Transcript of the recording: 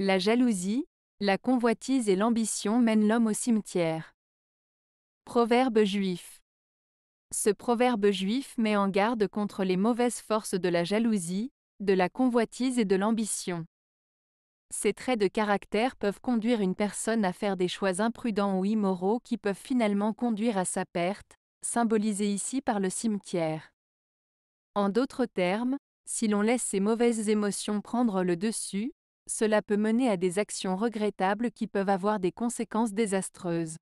La jalousie, la convoitise et l'ambition mènent l'homme au cimetière. Proverbe juif. Ce proverbe juif met en garde contre les mauvaises forces de la jalousie, de la convoitise et de l'ambition. Ces traits de caractère peuvent conduire une personne à faire des choix imprudents ou immoraux qui peuvent finalement conduire à sa perte, symbolisée ici par le cimetière. En d'autres termes, si l'on laisse ces mauvaises émotions prendre le dessus, cela peut mener à des actions regrettables qui peuvent avoir des conséquences désastreuses.